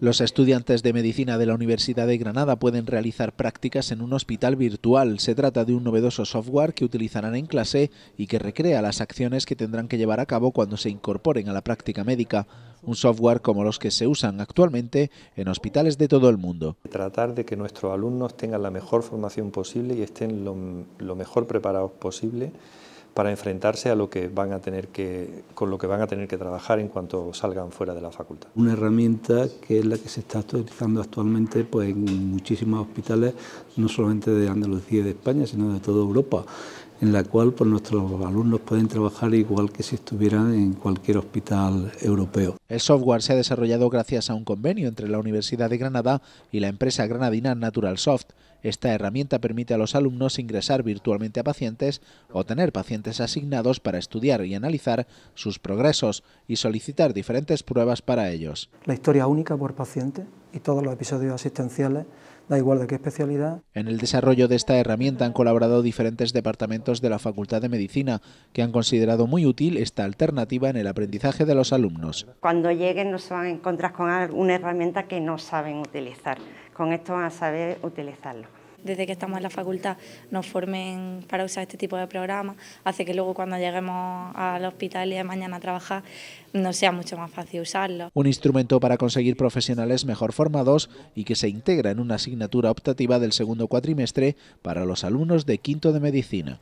Los estudiantes de medicina de la Universidad de Granada pueden realizar prácticas en un hospital virtual. Se trata de un novedoso software que utilizarán en clase y que recrea las acciones que tendrán que llevar a cabo cuando se incorporen a la práctica médica. Un software como los que se usan actualmente en hospitales de todo el mundo. Tratar de que nuestros alumnos tengan la mejor formación posible y estén lo, mejor preparados posible para enfrentarse a lo que van a tener que, con lo que van a tener que trabajar en cuanto salgan fuera de la facultad. Una herramienta que es la que se está utilizando actualmente pues, en muchísimos hospitales, no solamente de Andalucía y de España, sino de toda Europa en la cual pues, nuestros alumnos pueden trabajar igual que si estuvieran en cualquier hospital europeo. El software se ha desarrollado gracias a un convenio entre la Universidad de Granada y la empresa granadina Naturalsoft. Esta herramienta permite a los alumnos ingresar virtualmente a pacientes o tener pacientes asignados para estudiar y analizar sus progresos y solicitar diferentes pruebas para ellos. La historia única por paciente y todos los episodios asistenciales, da igual de qué especialidad. En el desarrollo de esta herramienta han colaborado diferentes departamentos de la Facultad de Medicina, que han considerado muy útil esta alternativa en el aprendizaje de los alumnos. Cuando lleguen no se van a encontrar con una herramienta que no saben utilizar, con esto van a saber utilizarlo desde que estamos en la facultad nos formen para usar este tipo de programas, hace que luego cuando lleguemos al hospital y de mañana a trabajar no sea mucho más fácil usarlo. Un instrumento para conseguir profesionales mejor formados y que se integra en una asignatura optativa del segundo cuatrimestre para los alumnos de quinto de medicina.